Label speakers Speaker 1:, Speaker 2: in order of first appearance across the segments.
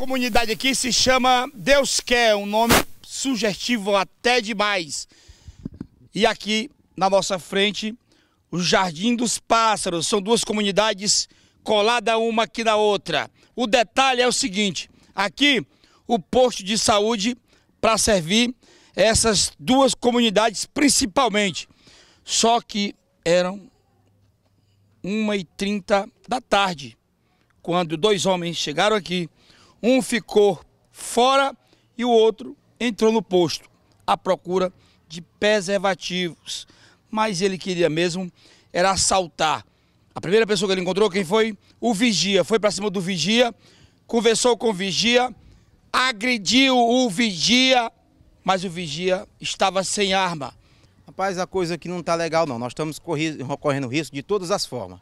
Speaker 1: comunidade aqui se chama Deus Quer, um nome sugestivo até demais. E aqui na nossa frente, o Jardim dos Pássaros. São duas comunidades colada uma aqui na outra. O detalhe é o seguinte: aqui o posto de saúde para servir essas duas comunidades principalmente. Só que eram 1h30 da tarde, quando dois homens chegaram aqui, um ficou fora e o outro entrou no posto à procura de preservativos. Mas ele queria mesmo era assaltar. A primeira pessoa que ele encontrou, quem foi? O vigia. Foi para cima do vigia, conversou com o vigia, agrediu o vigia, mas o vigia estava sem arma.
Speaker 2: Rapaz, a coisa que não está legal não. Nós estamos correndo risco de todas as formas.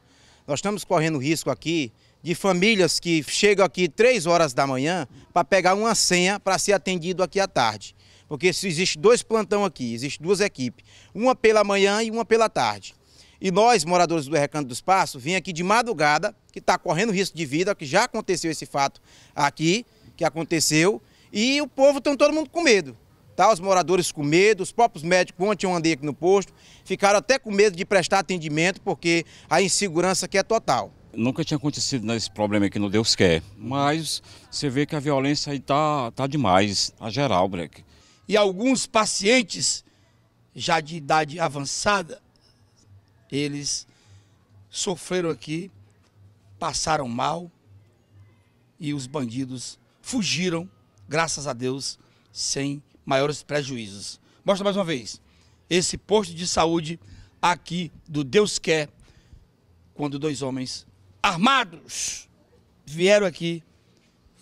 Speaker 2: Nós estamos correndo risco aqui de famílias que chegam aqui três horas da manhã para pegar uma senha para ser atendido aqui à tarde. Porque existe dois plantão aqui, existe duas equipes, uma pela manhã e uma pela tarde. E nós, moradores do Recanto do Espaço, vim aqui de madrugada, que está correndo risco de vida, que já aconteceu esse fato aqui, que aconteceu, e o povo está todo mundo com medo. Tá? Os moradores com medo, os próprios médicos, ontem eu andei aqui no posto, ficaram até com medo de prestar atendimento porque a insegurança aqui é total. Nunca tinha acontecido nesse né, problema aqui no Deus Quer,
Speaker 1: mas você vê que a violência aí tá, tá demais, a tá geral, Breck. E alguns pacientes, já de idade avançada, eles sofreram aqui, passaram mal e os bandidos fugiram, graças a Deus, sem maiores prejuízos. Mostra mais uma vez. Esse posto de saúde aqui do Deus Quer, quando dois homens armados vieram aqui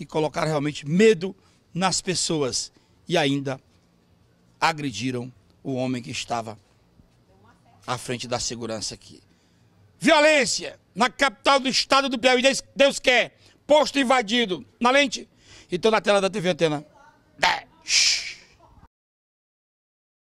Speaker 1: e colocaram realmente medo nas pessoas e ainda agrediram o homem que estava à frente da segurança aqui. Violência na capital do estado do Piauí, Deus quer. Posto invadido. Na lente? Então na tela da TV Antena.